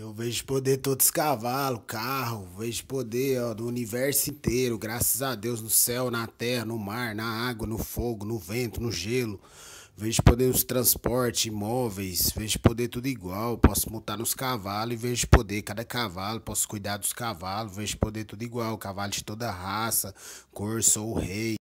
Eu vejo poder todos os cavalos, carro, vejo poder ó, do universo inteiro, graças a Deus, no céu, na terra, no mar, na água, no fogo, no vento, no gelo. Vejo poder nos transportes, imóveis, vejo poder tudo igual. Posso montar nos cavalos e vejo poder cada cavalo, posso cuidar dos cavalos, vejo poder tudo igual. Cavalo de toda raça, cor, sou o rei.